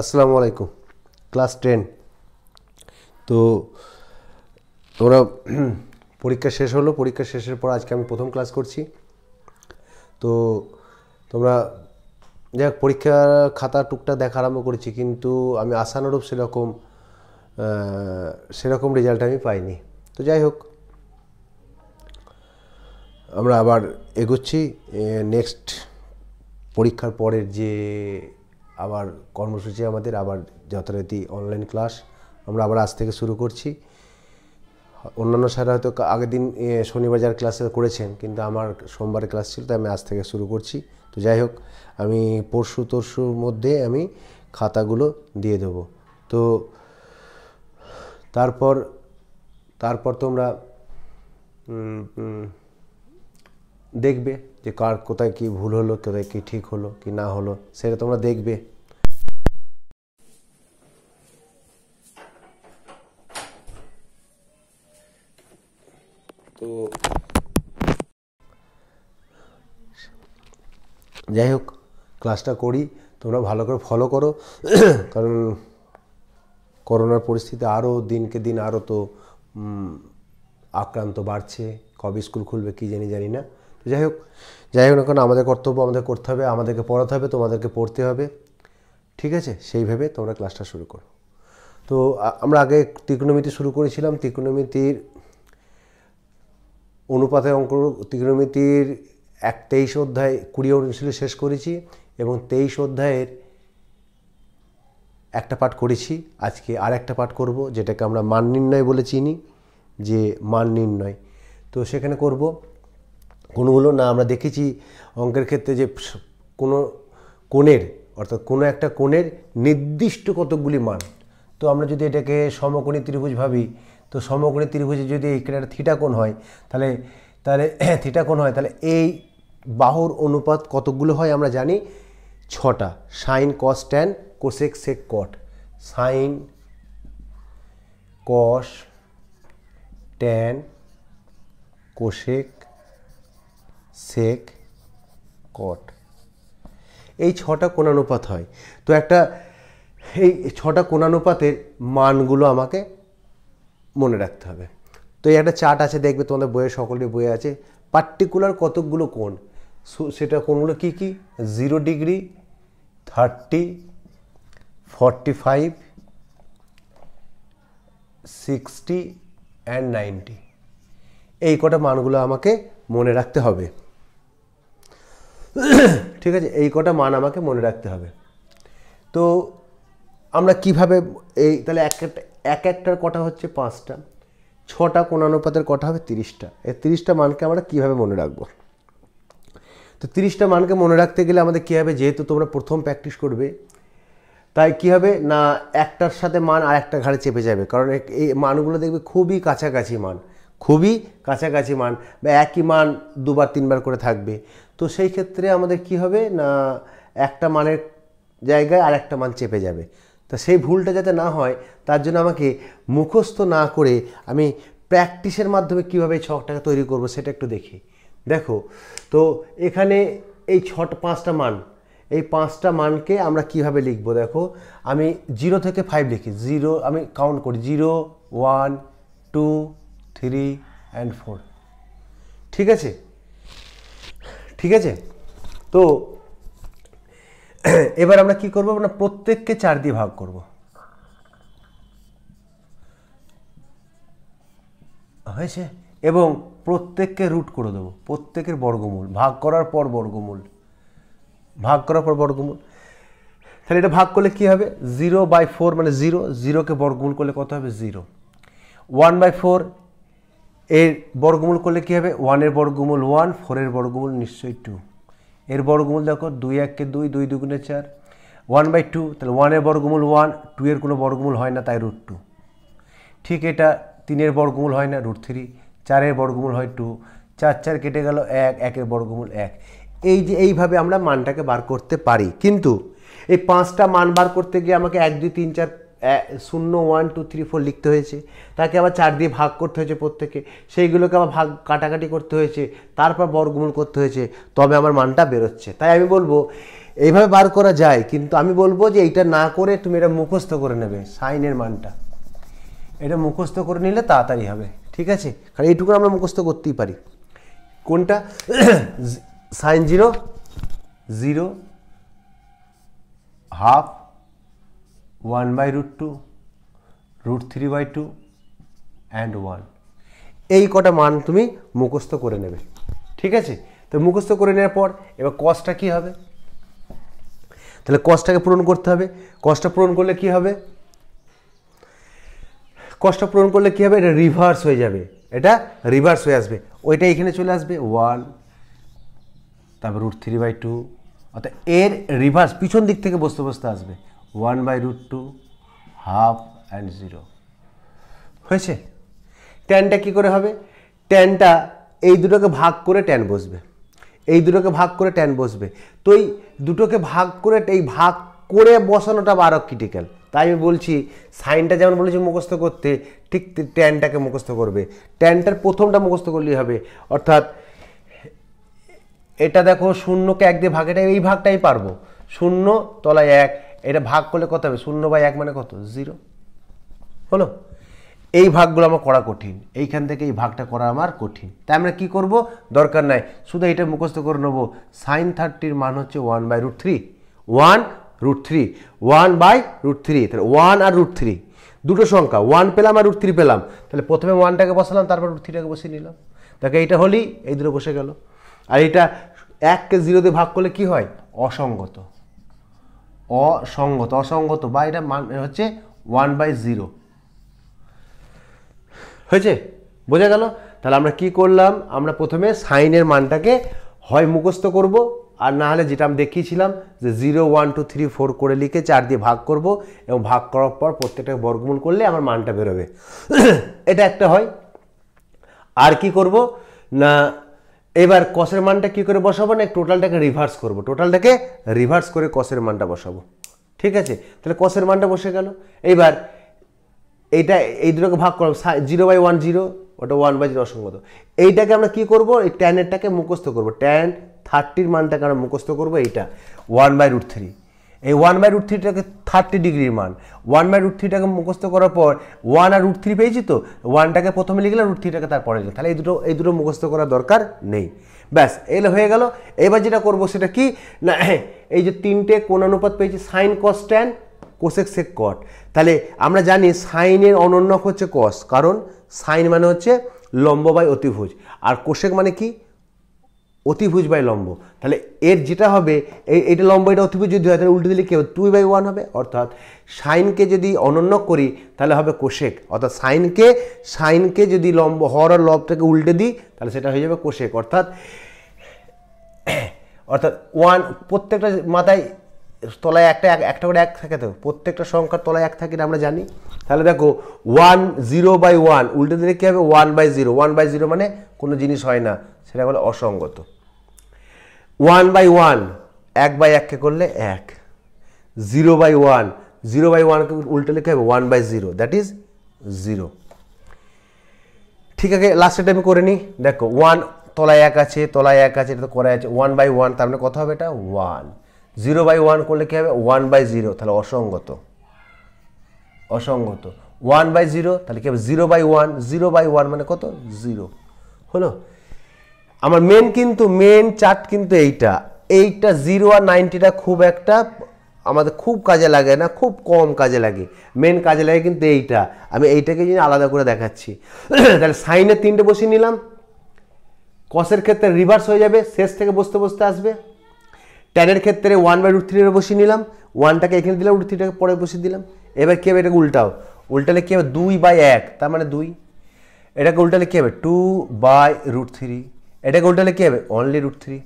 আসসালামু আলাইকুম class ten তো তোমরা পরীক্ষা শেষ হলো পরীক্ষা শেষের পর আজকে আমি প্রথম ক্লাস করছি তো তোমরা যাই হোক পরীক্ষার খাতা টুকটা দেখা আরম্ভ করেছি কিন্তু আমি আশানুরূপ সেরকম সেরকম রেজাল্ট আমি পাইনি তো যাই হোক আমরা আবার এগোচ্ছি নেক্সট পরীক্ষার পরের যে আবার কর্মসূচি আমাদের আবার যথারীতি অনলাইন ক্লাস আমরা আবার আজ থেকে শুরু করছি অন্যান্য স্যার হয়তো আগের দিন শনিবার যার ক্লাসে করেছেন কিন্তু আমার সোমবার ক্লাস ছিল তাই আমি আজ থেকে শুরু করছি তো যাই হোক আমি পরশু তরশুর মধ্যে আমি খাতাগুলো দিয়ে দেব তো তারপর তারপর তোমরা দেখবে যে কার কোথায় কি ভুল হলো কোথায় কি ঠিক হলো কি না হলো সেটা তোমরা দেখবে তো যাই হোক ক্লাসটা করি তোমরা ভালো করে ফলো করো কারণ করোনার পরিস্থিতি আরও দিনকে দিন আরও তো আক্রান্ত বাড়ছে কবে স্কুল খুলবে কী জানি জানি না তো যাই হোক যাই হোক না কারণ আমাদের কর্তব্য আমাদের করতে হবে আমাদেরকে পড়াতে হবে তোমাদেরকে পড়তে হবে ঠিক আছে সেইভাবে তোমরা ক্লাসটা শুরু করো তো আমরা আগে ত্রিকোণমিতি শুরু করেছিলাম ত্রিকোণমিতির অনুপাতে অঙ্ক ত্রিকোণমিতির এক তেইশ অধ্যায় কুড়ি অনুশীলন শেষ করেছি এবং তেইশ অধ্যায়ের একটা পাঠ করেছি আজকে আর একটা পাঠ করব যেটাকে আমরা মান নির্ণয় বলে চিনি যে মান নির্ণয় তো সেখানে করব কোনগুলো না আমরা দেখেছি অঙ্কের ক্ষেত্রে যে কোনো কোণের অর্থাৎ কোনো একটা কোণের নির্দিষ্ট কতকগুলি মান তো আমরা যদি এটাকে সমকোণী ত্রিভুজ ভাবি তো সমগ্র ত্রিভুজে যদি এই একটা থিটা কোণ হয় তাহলে তাহলে থিটা কোণ হয় তাহলে এই বাহুর অনুপাত কতগুলো হয় আমরা জানি ছটা sine cos tan cosec sec cot sine cos tan cosec sec cot এই ছটা কোণানুপাত হয় তো একটা এই ছটা কোণানুপাতের মানগুলো আমাকে মনে রাখতে হবে তো এই একটা চার্ট আছে দেখবে তোমাদের বইয়ে সকলের বইয়ে আছে পার্টিকুলার কতকগুলো কোন সেটা কোনগুলো কী কী zero degree thirty forty five sixty and ninety এই কটা মানগুলো আমাকে মনে রাখতে হবে ঠিক আছে এই কটা মান আমাকে মনে রাখতে হবে তো আমরা কিভাবে এই তাহলে একটা এক একটার কটা হচ্ছে পাঁচটা ছটা অনুপাতের কটা হবে তিরিশটা এই তিরিশটা মানকে আমরা কীভাবে মনে রাখবো তো তিরিশটা মানকে মনে রাখতে গেলে আমাদের কী হবে যেহেতু তোমরা প্রথম প্র্যাকটিস করবে তাই কী হবে না একটার সাথে মান আর একটা ঘাড়ে চেপে যাবে কারণ এই মানগুলো দেখবে খুবই কাছাকাছি মান খুবই কাছাকাছি মান বা একই মান দুবার তিনবার করে থাকবে তো সেই ক্ষেত্রে আমাদের কী হবে না একটা মানের জায়গায় আর একটা মান চেপে যাবে তা সেই ভুলটা যাতে না হয় তার জন্য আমাকে মুখস্থ না করে আমি প্র্যাকটিসের মাধ্যমে কীভাবে এই ছকটাকে তৈরি করব সেটা একটু দেখি দেখো তো এখানে এই ছট পাঁচটা মান এই পাঁচটা মানকে আমরা কিভাবে লিখব দেখো আমি জিরো থেকে ফাইভ লিখি জিরো আমি কাউন্ট করি zero one two three and four ঠিক আছে ঠিক আছে তো এবার আমরা কি করব আমরা প্রত্যেককে চার দিয়ে ভাগ করব হয়েছে এবং প্রত্যেককে রুট করে দেবো প্রত্যেকের বর্গমূল ভাগ করার পর বর্গমূল ভাগ করার পর বর্গমূল তাহলে এটা ভাগ করলে কি হবে জিরো বাই ফোর মানে জিরো জিরোকে বর্গমূল করলে কত হবে জিরো ওয়ান বাই ফোর এর বর্গমূল করলে কী হবে ওয়ানের বর্গমূল ওয়ান ফোরের বর্গমূল নিশ্চয়ই টু এর বর্গমূল দেখো দুই এককে দুই দুই দুগুণে চার ওয়ান বাই টু তাহলে ওয়ানের বর্গমূল ওয়ান টু এর কোনো বর্গমূল হয় না তাই রুট টু ঠিক এটা তিনের বর্গমূল হয় না রুট থ্রি চারের বর্গমূল হয় টু চার চার কেটে গেল এক একের বর্গমূল এক এই যে এইভাবে আমরা মানটাকে বার করতে পারি কিন্তু এই পাঁচটা মান বার করতে গিয়ে আমাকে এক দুই তিন চার শূন্য ওয়ান টু থ্রি ফোর লিখতে হয়েছে তাকে আবার চার দিয়ে ভাগ করতে হয়েছে প্রত্যেকে সেইগুলোকে আবার ভাগ কাটাকাটি করতে হয়েছে তারপর বর্গমূল করতে হয়েছে তবে আমার মানটা বেরোচ্ছে তাই আমি বলবো এইভাবে বার করা যায় কিন্তু আমি বলবো যে এইটা না করে তুমি এটা মুখস্থ করে নেবে সাইনের মানটা এটা মুখস্থ করে নিলে তাড়াতাড়ি হবে ঠিক আছে কারণ এইটুকু আমরা মুখস্থ করতেই পারি কোনটা sine zero zero half 1 by root 2 root 3 by 2 and 1 এই কটা মান তুমি মুখস্থ করে নেবে ঠিক আছে তো মুখস্থ করে নেওয়ার পর এবার কষ্টটা কি হবে তাহলে কষ্টটাকে পূরণ করতে হবে কষ্ট পূরণ করলে কি হবে কষ্ট পূরণ করলে কি হবে এটা রিভার্স হয়ে যাবে এটা রিভার্স হয়ে আসবে ওইটা এখানে চলে আসবে ওয়ান তারপর রুট থ্রি বাই টু অর্থাৎ এর রিভার্স পিছন দিক থেকে বসতে বসতে আসবে one by root two half and zero হয়েছে ট্যানটা কি করে হবে ট্যানটা এই দুটোকে ভাগ করে ট্যান বসবে এই দুটোকে ভাগ করে ট্যান বসবে তো এই দুটোকে ভাগ করে এই ভাগ করে বসানোটা আরও ক্রিটিক্যাল তাই আমি বলছি সাইনটা যেমন বলেছি মুখস্থ করতে ঠিক ট্যানটাকে মুখস্থ করবে ট্যানটার প্রথমটা মুখস্থ করলেই হবে অর্থাৎ এটা দেখো শূন্যকে এক দিয়ে ভাগ এটা এই ভাগটাই পারবো শূন্য তলায় এক এটা ভাগ করলে কত হবে শূন্য বাই এক মানে কত জিরো হলো এই ভাগগুলো আমার করা কঠিন এইখান থেকে এই ভাগটা করা আমার কঠিন তাই আমরা কী করবো দরকার নাই শুধু এটা মুখস্থ করে নেবো সাইন থার্টির মান হচ্ছে one by root three one root three one by root three তাহলে ওয়ান আর রুট থ্রি দুটো সংখ্যা ওয়ান পেলাম আর রুট থ্রি পেলাম তাহলে প্রথমে ওয়ানটাকে বসালাম তারপর রুট থ্রিটাকে বসিয়ে নিলাম তাকে এইটা হলেই এই দুটো বসে গেল আর এটা এককে জিরো দিয়ে ভাগ করলে কি হয় অসঙ্গত অসঙ্গত অসঙ্গত বা এটা মান হচ্ছে ওয়ান বাই জিরো হয়েছে বোঝা গেল তাহলে আমরা কি করলাম আমরা প্রথমে সাইনের মানটাকে হয় মুখস্থ করব আর না হলে যেটা আমি দেখিয়েছিলাম যে zero one two three four করে লিখে চার দিয়ে ভাগ করব এবং ভাগ করার পর প্রত্যেকটাকে বর্গমূল করলে আমার মানটা বেরোবে এটা একটা হয় আর কি করব না এবার কসের মানটা কি করে বসাবো না টোটালটাকে রিভার্স করব টোটালটাকে রিভার্স করে কসের মানটা বসাবো ঠিক আছে তাহলে কসের মানটা বসে গেল এইবার এইটা এই দুটোকে ভাগ করবো জিরো বাই ওয়ান জিরো ওটা ওয়ান বাই জিরো অসঙ্গত এইটাকে আমরা কি করব এই ট্যানেরটাকে মুখস্থ করব ট্যান থার্টির মানটাকে আমরা মুখস্থ করব এইটা ওয়ান বাই রুট থ্রি এই ওয়ান বাই রুট থ্রিটাকে থার্টি ডিগ্রির মান ওয়ান বাই রুট থ্রিটাকে মুখস্থ করার পর ওয়ান আর রুট থ্রি পেয়েছি তো ওয়ানটাকে প্রথমে লিখলাম রুট থ্রিটাকে তারপরে লিখলাম তাহলে এই দুটো এই দুটো মুখস্থ করার দরকার নেই ব্যাস এলে হয়ে গেল এবার যেটা করবো সেটা কি না হ্যাঁ, এই যে তিনটে কোন অনুপাত পেয়েছি sine cos tan cosec sec cot তাহলে আমরা জানি সাইনের অনন্যক হচ্ছে কস কারণ সাইন মানে হচ্ছে লম্ব বাই অতিভুজ আর কোষেক মানে কি অতিভুজ বাই লম্ব তাহলে এর যেটা হবে এটা লম্ব এটা অতিভুজ যদি হয় তাহলে উল্টে দিলে কী হবে টু বাই ওয়ান হবে অর্থাৎ সাইনকে যদি অনন্য করি তাহলে হবে কোশেক অর্থাৎ সাইনকে সাইনকে যদি লম্ব হর আর লবটাকে উল্টে দিই তাহলে সেটা হয়ে যাবে কোশেক অর্থাৎ অর্থাৎ ওয়ান প্রত্যেকটা মাথায় তলায় একটা একটা করে এক থাকে তো প্রত্যেকটা সংখ্যার তলায় এক থাকে না আমরা জানি তাহলে দেখো ওয়ান জিরো বাই ওয়ান উল্টে দিলে কী হবে one by zero one by zero মানে কোনো জিনিস হয় না সেটা বলে অসঙ্গত ওয়ান বাই ওয়ান এক বাই এককে করলে এক zero by one zero by ওয়ানকে উল্টে লিখে হবে one by zero that is zero ঠিক আছে লাস্টের আমি করে নিই দেখো ওয়ান তলায় এক আছে তলায় এক আছে এটা তো করা আছে ওয়ান বাই ওয়ান তার মানে কত হবে এটা ওয়ান জিরো বাই ওয়ান করলে কী হবে ওয়ান বাই জিরো তাহলে অসঙ্গত অসঙ্গত ওয়ান বাই জিরো তাহলে কি হবে zero by one zero by one মানে কত জিরো হলো আমার মেন কিন্তু মেন চার্ট কিন্তু এইটা এইটা জিরো আর নাইনটিটা খুব একটা আমাদের খুব কাজে লাগে না খুব কম কাজে লাগে মেন কাজে লাগে কিন্তু এইটা আমি এইটাকে যদি আলাদা করে দেখাচ্ছি তাহলে সাইনে তিনটে বসিয়ে নিলাম কসের ক্ষেত্রে রিভার্স হয়ে যাবে শেষ থেকে বসতে বসতে আসবে ট্যানের ক্ষেত্রে ওয়ান বাই রুট থ্রি বসিয়ে নিলাম ওয়ানটাকে এখানে দিলাম রুট থ্রিটাকে পরে বসিয়ে দিলাম এবার কি হবে এটাকে উল্টাও উল্টালে কী হবে দুই বাই এক তার মানে দুই এটাকে উল্টালে কী হবে টু বাই রুট থ্রি এটাকে উল্টালে কী হবে অনলি রুট থ্রি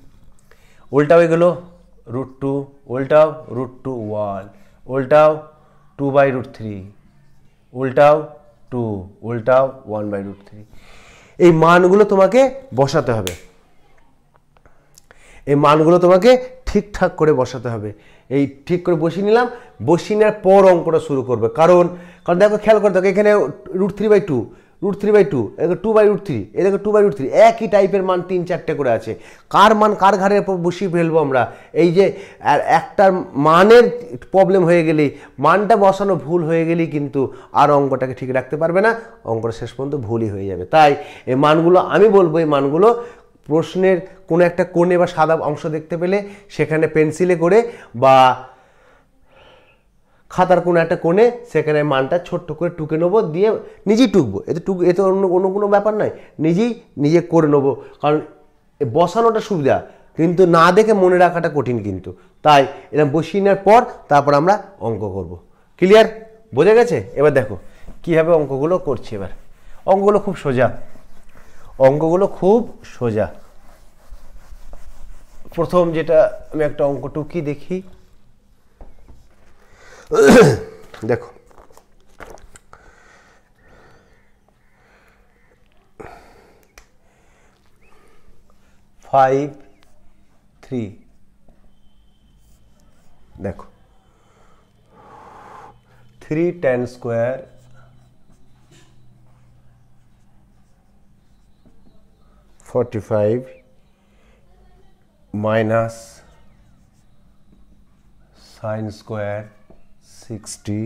উল্টাও এগুলো রুট টু উল্টাও রুট টু ওয়ান উল্টাও টু বাই রুট থ্রি উল্টাও টু উল্টাও ওয়ান বাই রুট থ্রি এই মানগুলো তোমাকে বসাতে হবে এই মানগুলো তোমাকে ঠিকঠাক করে বসাতে হবে এই ঠিক করে বসিয়ে নিলাম বসিয়ে নেওয়ার পর অঙ্কটা শুরু করবে কারণ কারণ দেখো খেয়াল করে দেখো এখানে root three by two root three by two এদিকে টু বাই রুট থ্রি এদিকে টু বাই রুট থ্রি একই টাইপের মান তিন চারটে করে আছে কার মান কার ঘাড়ের বসিয়ে ফেলবো আমরা এই যে আর একটার মানের প্রবলেম হয়ে গেলেই মানটা বসানো ভুল হয়ে গেলেই কিন্তু আর অঙ্কটাকে ঠিক রাখতে পারবে না অঙ্কটা শেষ পর্যন্ত ভুলই হয়ে যাবে তাই এই মানগুলো আমি বলবো এই মানগুলো প্রশ্নের কোনো একটা কোণে বা সাদা অংশ দেখতে পেলে সেখানে পেন্সিলে করে বা খাতার কোনো একটা কোণে সেখানে মানটা ছোট্ট করে টুকে নেবো দিয়ে নিজেই টুকবো এতে টুক এতে অন্য অন্য কোনো ব্যাপার নয় নিজেই নিজে করে নেবো কারণ বসানোটা সুবিধা কিন্তু না দেখে মনে রাখাটা কঠিন কিন্তু তাই এরকম বসিয়ে নেওয়ার পর তারপর আমরা অঙ্ক করব। ক্লিয়ার বোঝা গেছে এবার দেখো কীভাবে অঙ্কগুলো করছি এবার অঙ্কগুলো খুব সোজা অঙ্কগুলো খুব সোজা প্রথম যেটা আমি একটা অঙ্ক টুকি দেখি দেখো ফাইভ থ্রি দেখো three tan square 45 minus sine square 60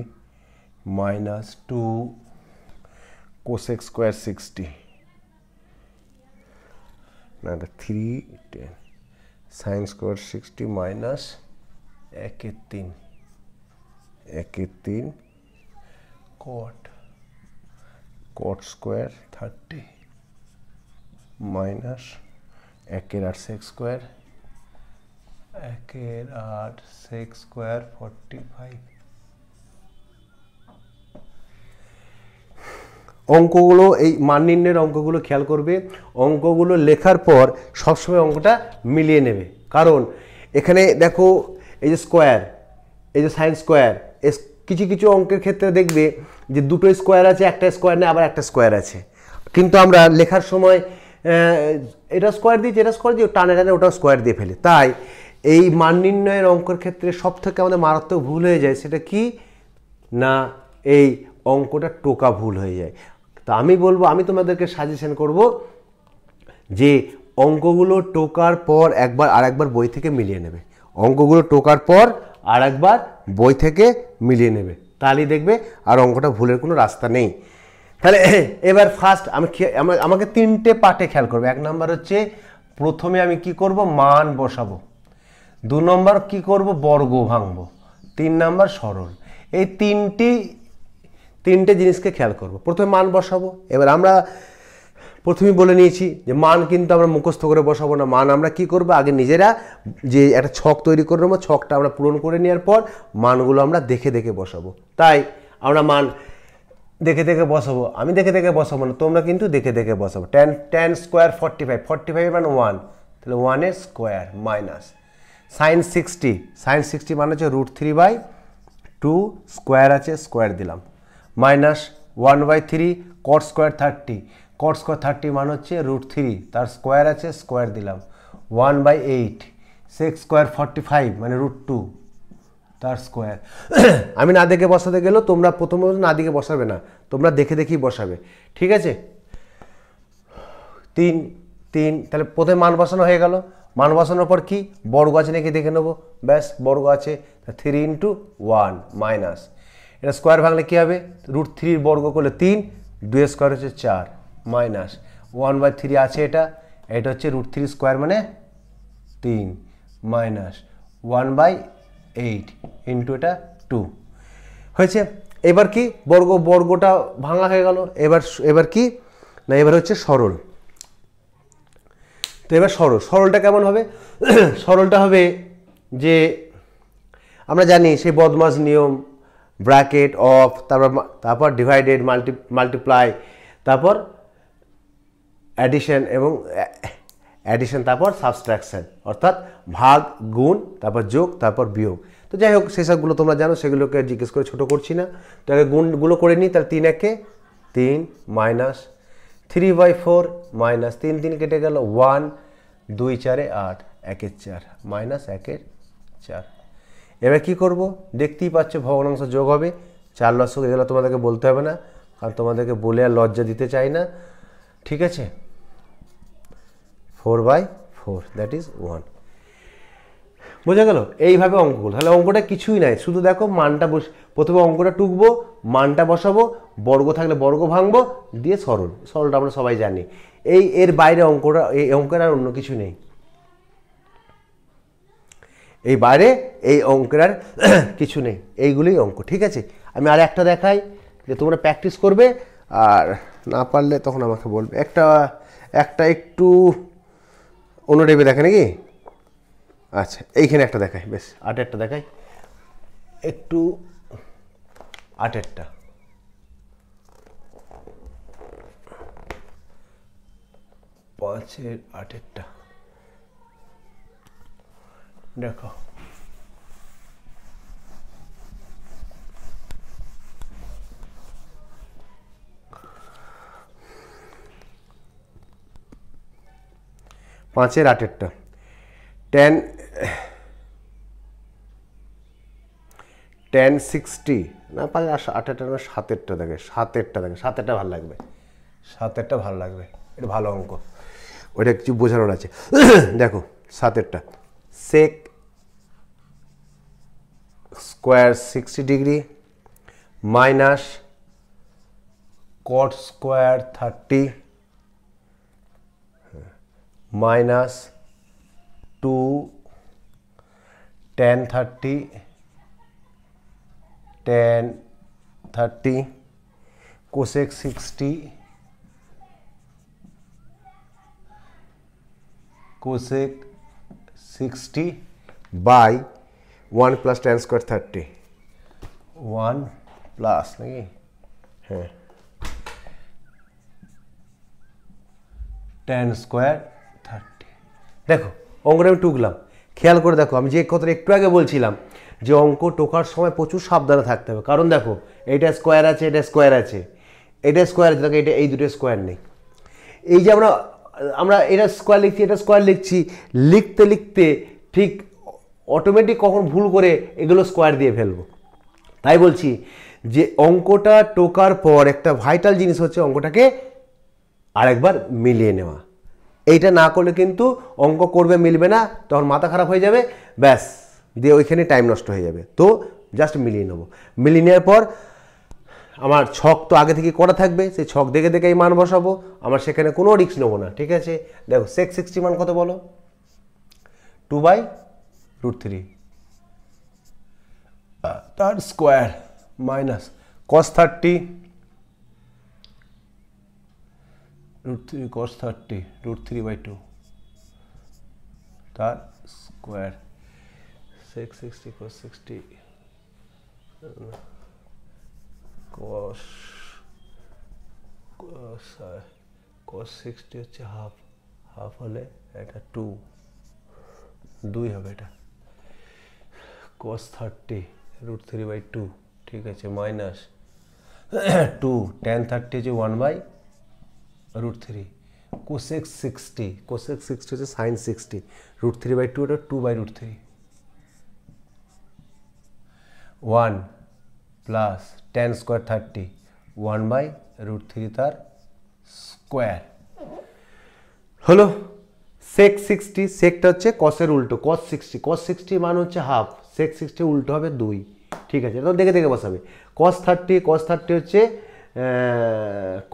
minus 2 cosec square 60 now the 3 10 sin square 60 minus 1 3 1 3 cot cot square 30 minus একের আর সেক্স স্কোয়ার একের আর সেক্স স্কোয়ার ফর্টি ফাইভ অঙ্কগুলো এই মান নির্ণয়ের অঙ্কগুলো খেয়াল করবে অঙ্কগুলো লেখার পর সবসময় অঙ্কটা মিলিয়ে নেবে কারণ এখানে দেখো এই যে স্কোয়ার এই যে সাইন স্কোয়ার কিছু কিছু অঙ্কের ক্ষেত্রে দেখবে যে দুটো স্কোয়ার আছে একটা স্কোয়ার নেই আবার একটা স্কোয়ার আছে কিন্তু আমরা লেখার সময় এটা স্কোয়ার দিয়ে যেটা স্কোয়ার দিয়ে টানে টানে ওটা স্কোয়ার দিয়ে ফেলে তাই এই মান নির্ণয়ের অঙ্কর ক্ষেত্রে সব থেকে আমাদের মারাত্মক ভুল হয়ে যায় সেটা কি না এই অঙ্কটা টোকা ভুল হয়ে যায় তা আমি বলবো আমি তোমাদেরকে সাজেশন করব যে অঙ্কগুলো টোকার পর একবার আর একবার বই থেকে মিলিয়ে নেবে অঙ্কগুলো টোকার পর আর একবার বই থেকে মিলিয়ে নেবে তাহলেই দেখবে আর অঙ্কটা ভুলের কোনো রাস্তা নেই তাহলে এবার ফার্স্ট আমি আমাকে তিনটে পার্টে খেয়াল করবো এক নম্বর হচ্ছে প্রথমে আমি কি করব মান বসাবো দু নম্বর কি করব বর্গ ভাঙবো তিন নম্বর সরল এই তিনটি তিনটে জিনিসকে খেয়াল করব প্রথমে মান বসাবো এবার আমরা প্রথমেই বলে নিয়েছি যে মান কিন্তু আমরা মুখস্থ করে বসাবো না মান আমরা কি করব আগে নিজেরা যে একটা ছক তৈরি করে নেবো ছকটা আমরা পূরণ করে নেওয়ার পর মানগুলো আমরা দেখে দেখে বসাবো তাই আমরা মান দেখে দেখে বসাবো আমি দেখে দেখে বসাবো না তোমরা কিন্তু দেখে দেখে বসাবো tan tan square forty five forty five মানে ওয়ান তাহলে ওয়ানের square minus sine sixty sine sixty মানে হচ্ছে root three by two square আছে স্কোয়ার দিলাম minus one by three cot square thirty cot square thirty মানে হচ্ছে রুট থ্রি তার স্কোয়ার আছে স্কোয়ার দিলাম one by eight six square forty five মানে রুট টু তার স্কোয়ার আমি না দেখে বসাতে গেলেও তোমরা প্রথম না দিকে বসাবে না তোমরা দেখে দেখেই বসাবে ঠিক আছে তিন তিন তাহলে প্রথমে মান বসানো হয়ে গেল মান বসানোর পর কি বর্গ আছে নাকি দেখে নেবো ব্যাস বর্গ আছে থ্রি ইন্টু ওয়ান মাইনাস এটা স্কোয়ার ভাঙলে কী হবে রুট থ্রির বর্গ করলে তিন দুই স্কোয়ার হচ্ছে চার মাইনাস ওয়ান বাই থ্রি আছে এটা এটা হচ্ছে রুট থ্রি স্কোয়ার মানে তিন minus one by eight into এটা টু হয়েছে এবার কি বর্গ বর্গটা ভাঙা হয়ে গেল এবার এবার কি না এবার হচ্ছে সরল তো এবার সরল সরলটা কেমন হবে সরলটা হবে যে আমরা জানি সেই বদমাস নিয়ম ব্র্যাকেট অফ তারপর তারপর ডিভাইডেড মাল্টি মাল্টিপ্লাই তারপর অ্যাডিশন এবং অ্যাডিশন তারপর সাবস্ট্রাকশান অর্থাৎ ভাগ গুণ তারপর যোগ তারপর বিয়োগ তো যাই হোক সেসবগুলো তোমরা জানো সেগুলোকে জিজ্ঞেস করে ছোটো করছি না তো আগে গুণগুলো করে নিই তার তিন একে তিন minus three by four minus তিন তিন কেটে গেল ওয়ান দুই চারে আট একের চার মাইনাস একের চার এবার কি করব দেখতেই পাচ্ছ ভগ্নাংশ যোগ হবে চার লসক এগুলো তোমাদেরকে বলতে হবে না কারণ তোমাদেরকে বলে আর লজ্জা দিতে চাই না ঠিক আছে four by four that is one বোঝা গেল এইভাবে অঙ্কগুলো তাহলে অঙ্কটা কিছুই নাই শুধু দেখো মানটা বস প্রথমে অঙ্কটা টুকবো মানটা বসাবো বর্গ থাকলে বর্গ ভাঙবো দিয়ে সরল সরলটা আমরা সবাই জানি এই এর বাইরে অঙ্কটা এই অঙ্কের আর অন্য কিছু নেই এই বাইরে এই অঙ্কের আর কিছু নেই এইগুলোই অঙ্ক ঠিক আছে আমি আর একটা দেখাই যে তোমরা প্র্যাকটিস করবে আর না পারলে তখন আমাকে বলবে একটা একটা একটু অন্য টাইপে দেখে নাকি আচ্ছা এইখানে একটা দেখাই বেশ আট একটা দেখাই একটু আটেরটা পাঁচের আটেরটা দেখো পাঁচের আটেরটা টেন টেন সিক্সটি না পাঁচের আটেরটা না সাতেরটা দেখে সাতেরটা দেখে সাতেরটা ভালো লাগবে সাতেরটা ভালো লাগবে এটা ভালো অঙ্ক ওইটা কিছু বোঝানোর আছে দেখো সাতেরটা sec square sixty degree minus cot square thirty minus two tan thirty tan thirty cosec sixty cosec sixty by one plus tan square thirty one plus नहीं है हाँ। टेन स्क्वायर দেখো অঙ্কটা আমি টুকলাম খেয়াল করে দেখো আমি যে কথাটা একটু আগে বলছিলাম যে অঙ্ক টোকার সময় প্রচুর সাবধানে থাকতে হবে কারণ দেখো এটা স্কোয়ার আছে এটা স্কোয়ার আছে এটা স্কোয়ার আছে দেখো এটা এই দুটো স্কোয়ার নেই এই যে আমরা আমরা এটা স্কোয়ার লিখছি এটা স্কোয়ার লিখছি লিখতে লিখতে ঠিক অটোমেটিক কখন ভুল করে এগুলো স্কোয়ার দিয়ে ফেলবো তাই বলছি যে অঙ্কটা টোকার পর একটা ভাইটাল জিনিস হচ্ছে অঙ্কটাকে আরেকবার মিলিয়ে নেওয়া এইটা না করলে কিন্তু অঙ্ক করবে মিলবে না তখন মাথা খারাপ হয়ে যাবে ব্যাস দিয়ে ওইখানে টাইম নষ্ট হয়ে যাবে তো জাস্ট মিলিয়ে নেবো মিলিয়ে নেওয়ার পর আমার ছক তো আগে থেকে করা থাকবে সেই ছক দেখে দেখে এই মান বসাবো আমার সেখানে কোনো রিক্স নেবো না ঠিক আছে দেখো সেক্স সিক্সটি মান কত বলো টু বাই রুট থ্রি তার square minus cos thirty root 3 cos 30 root 3 by 2 তার square six sixty cos sixty cos cos sixty হচ্ছে হাফ হাফ হলে এটা টু দুই হবে এটা cos thirty root three by two ঠিক আছে মাইনাস টু টেন থার্টি হচ্ছে one by root three cosec sixty cosec sixty হচ্ছে sine sixty root three by two এটা two by root three one plus tan square thirty one by root three তার square হলো sec sixty সেকটা হচ্ছে কসের উল্টো cos sixty cos sixty মানে হচ্ছে half সেক sixty উল্টো হবে দুই ঠিক আছে এটা দেখে দেখে বসাবে কস থার্টি কস থার্টি হচ্ছে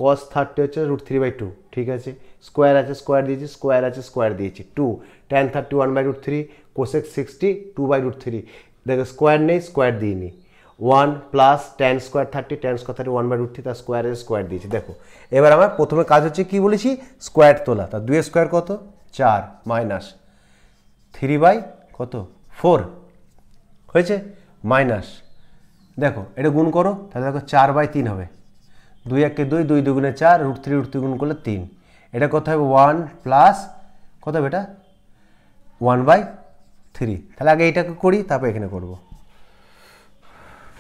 কস থার্টি হচ্ছে রুট থ্রি বাই টু ঠিক আছে স্কোয়ার আছে স্কোয়ার দিয়েছি স্কোয়ার আছে স্কোয়ার দিয়েছি two tan thirty one by root three cosec sixty two by root three দেখো স্কোয়ার নেই স্কোয়ার দিইনি one plus tan square thirty tan square thirty one by root three তার স্কোয়ারে square দিয়েছি দেখো এবার আমার প্রথমে কাজ হচ্ছে কী বলেছি স্কোয়ার তোলা তা দুই স্কোয়ার কত চার মাইনাস থ্রি বাই কত ফোর হয়েছে মাইনাস দেখো এটা গুণ করো তাহলে দেখো চার বাই তিন হবে দুই একে দুই দুই দুগুণে চার রুট থ্রি রুট থ্রি গুণ করলে তিন এটা কোথায় হবে ওয়ান প্লাস কত হবে এটা ওয়ান বাই থ্রি তাহলে আগে এটাকে করি তারপর এখানে করব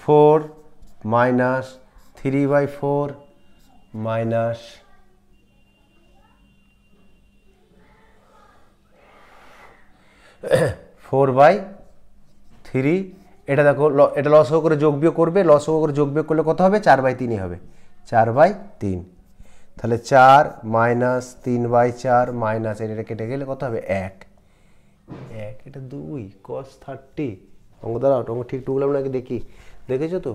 four minus three by four minus four by three এটা দেখো এটা লসও করে যোগ বিয়োগ করবে লসও করে যোগ বিয়োগ করলে কত হবে চার বাই তিনই হবে চার বাই তিন তাহলে চার মাইনাস তিন বাই চার মাইনাস এটা কেটে গেলে কত হবে এক এক এটা দুই কস থার্টি অঙ্ক দাঁড়াও অঙ্ক ঠিক টুকলাম নাকি দেখি দেখেছো তো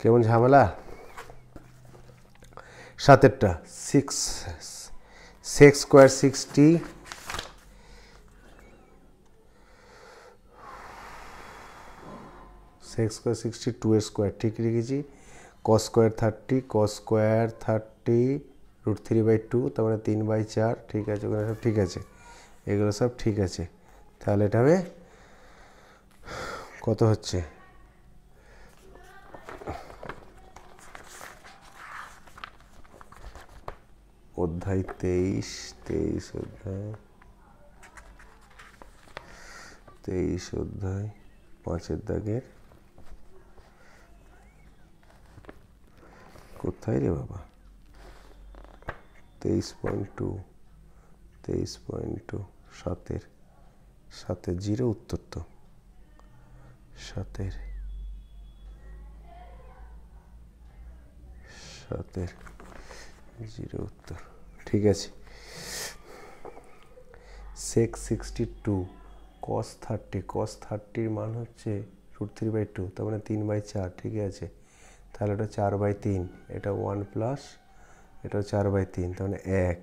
কেমন ঝামেলা সাতেরটা six six square sixty six square sixty two square ঠিক রেখেছি cos square thirty cos square thirty root three by two তারপরে তিন বাই চার ঠিক আছে ওখানে সব ঠিক আছে এগুলো সব ঠিক আছে তাহলে এটা হবে কত হচ্ছে অধ্যায় তেইশ তেইশ অধ্যায় তেইশ অধ্যায় পাঁচের দাগের কোথায় রে বাবা তেইশ পয়েন্ট টু তেইশ পয়েন্ট টু সাতের সাথে জিরো উত্তর তো সাতের সাতের জিরো উত্তর ঠিক আছে sec sixty two cos thirty cos থার্টির মান হচ্ছে রুট থ্রি বাই টু তার মানে তিন বাই চার ঠিক আছে তাহলে এটা চার বাই তিন এটা ওয়ান প্লাস এটা চার বাই তিন তাহলে মানে এক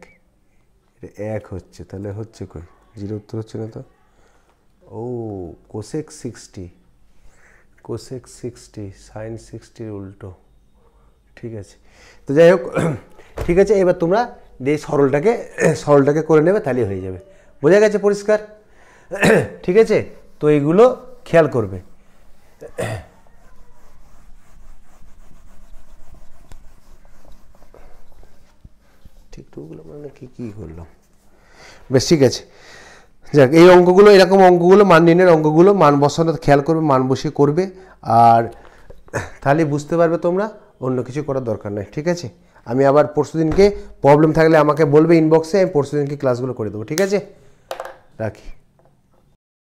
এটা এক হচ্ছে তাহলে হচ্ছে কই জিরো উত্তর হচ্ছে না তো ও cosec sixty cosec sixty sine সিক্সটির উল্টো ঠিক আছে তো যাই হোক ঠিক আছে এবার তোমরা যে সরলটাকে সরলটাকে করে নেবে তাহলে হয়ে যাবে বোঝা গেছে পরিষ্কার ঠিক আছে তো এইগুলো খেয়াল করবে কি কী হলো বেশ ঠিক আছে যাক এই অঙ্কগুলো এরকম অঙ্কগুলো মান নির্ণয়ের অঙ্কগুলো মান বসানো খেয়াল করবে মান বসিয়ে করবে আর তাহলে বুঝতে পারবে তোমরা অন্য কিছু করার দরকার নেই ঠিক আছে আমি আবার পরশু দিনকে প্রবলেম থাকলে আমাকে বলবে ইনবক্সে আমি পরশু দিনকে ক্লাসগুলো করে দেবো ঠিক আছে রাখি